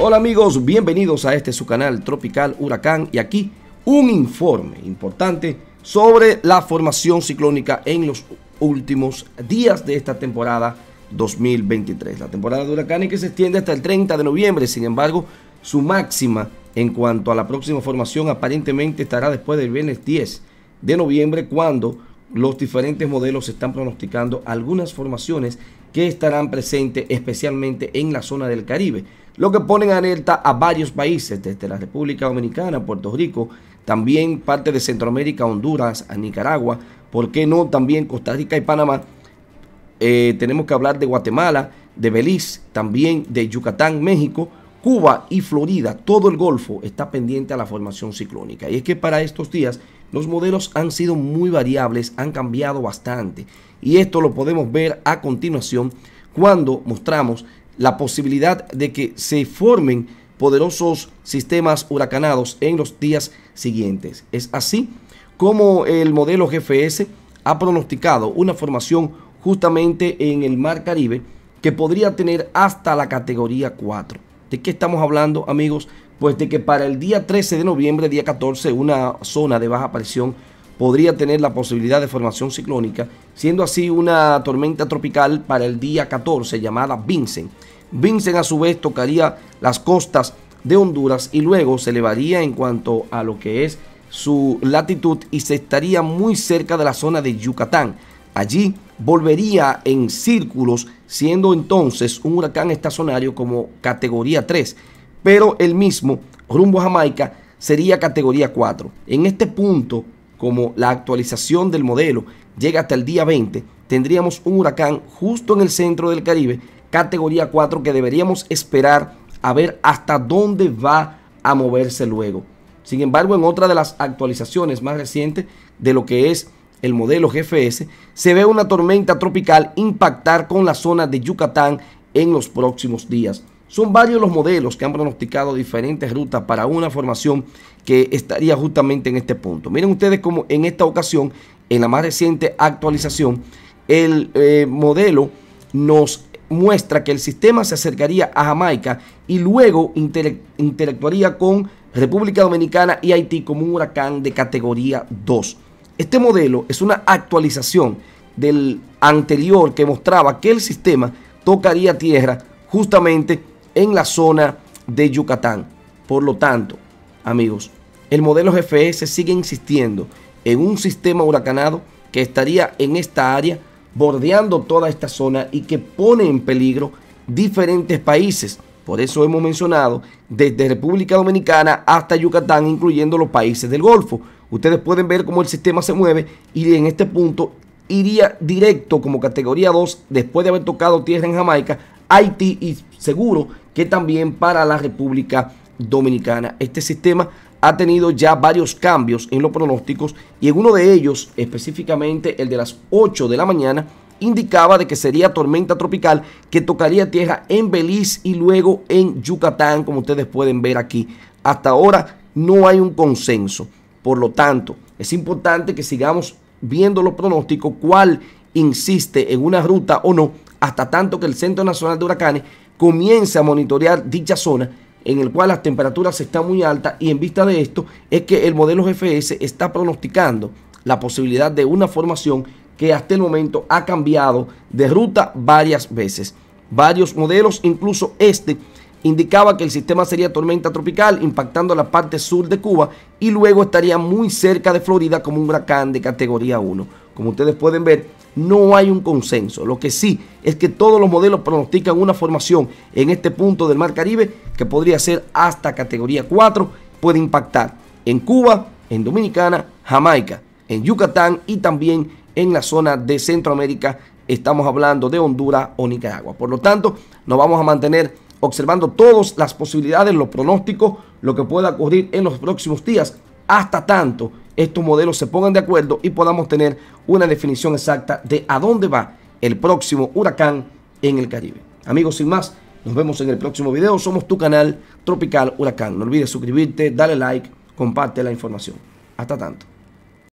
Hola amigos, bienvenidos a este su canal Tropical Huracán y aquí un informe importante sobre la formación ciclónica en los últimos días de esta temporada 2023. La temporada de huracanes que se extiende hasta el 30 de noviembre, sin embargo, su máxima en cuanto a la próxima formación aparentemente estará después del viernes 10 de noviembre cuando los diferentes modelos están pronosticando algunas formaciones que estarán presentes especialmente en la zona del Caribe, lo que ponen en alerta a varios países, desde la República Dominicana, Puerto Rico, también parte de Centroamérica, Honduras, a Nicaragua, ¿por qué no también Costa Rica y Panamá? Eh, tenemos que hablar de Guatemala, de Belice, también de Yucatán, México, Cuba y Florida, todo el Golfo está pendiente a la formación ciclónica. Y es que para estos días los modelos han sido muy variables, han cambiado bastante y esto lo podemos ver a continuación cuando mostramos la posibilidad de que se formen poderosos sistemas huracanados en los días siguientes. Es así como el modelo GFS ha pronosticado una formación justamente en el Mar Caribe que podría tener hasta la categoría 4. ¿De qué estamos hablando amigos? pues de que para el día 13 de noviembre, día 14, una zona de baja presión podría tener la posibilidad de formación ciclónica, siendo así una tormenta tropical para el día 14 llamada Vincent. Vincent a su vez tocaría las costas de Honduras y luego se elevaría en cuanto a lo que es su latitud y se estaría muy cerca de la zona de Yucatán. Allí volvería en círculos, siendo entonces un huracán estacionario como categoría 3 pero el mismo rumbo Jamaica sería categoría 4. En este punto, como la actualización del modelo llega hasta el día 20, tendríamos un huracán justo en el centro del Caribe, categoría 4, que deberíamos esperar a ver hasta dónde va a moverse luego. Sin embargo, en otra de las actualizaciones más recientes de lo que es el modelo GFS, se ve una tormenta tropical impactar con la zona de Yucatán en los próximos días. Son varios los modelos que han pronosticado diferentes rutas para una formación que estaría justamente en este punto. Miren ustedes como en esta ocasión, en la más reciente actualización, el eh, modelo nos muestra que el sistema se acercaría a Jamaica y luego interactuaría con República Dominicana y Haití como un huracán de categoría 2. Este modelo es una actualización del anterior que mostraba que el sistema tocaría tierra justamente en la zona de Yucatán. Por lo tanto, amigos, el modelo GFS sigue insistiendo en un sistema huracanado que estaría en esta área, bordeando toda esta zona y que pone en peligro diferentes países. Por eso hemos mencionado desde República Dominicana hasta Yucatán, incluyendo los países del Golfo. Ustedes pueden ver cómo el sistema se mueve y en este punto iría directo como categoría 2 después de haber tocado tierra en Jamaica Haití y seguro que también para la República Dominicana. Este sistema ha tenido ya varios cambios en los pronósticos y en uno de ellos, específicamente el de las 8 de la mañana, indicaba de que sería tormenta tropical que tocaría tierra en Belice y luego en Yucatán, como ustedes pueden ver aquí. Hasta ahora no hay un consenso. Por lo tanto, es importante que sigamos viendo los pronósticos, cuál insiste en una ruta o no hasta tanto que el Centro Nacional de Huracanes comience a monitorear dicha zona en el cual las temperaturas están muy altas y en vista de esto es que el modelo GFS está pronosticando la posibilidad de una formación que hasta el momento ha cambiado de ruta varias veces. Varios modelos, incluso este, indicaba que el sistema sería tormenta tropical impactando la parte sur de Cuba y luego estaría muy cerca de Florida como un huracán de categoría 1. Como ustedes pueden ver, no hay un consenso. Lo que sí es que todos los modelos pronostican una formación en este punto del Mar Caribe que podría ser hasta categoría 4, puede impactar en Cuba, en Dominicana, Jamaica, en Yucatán y también en la zona de Centroamérica. Estamos hablando de Honduras o Nicaragua. Por lo tanto, nos vamos a mantener observando todas las posibilidades, los pronósticos, lo que pueda ocurrir en los próximos días, hasta tanto estos modelos se pongan de acuerdo y podamos tener una definición exacta de a dónde va el próximo huracán en el Caribe. Amigos, sin más, nos vemos en el próximo video. Somos tu canal Tropical Huracán. No olvides suscribirte, darle like, comparte la información. Hasta tanto.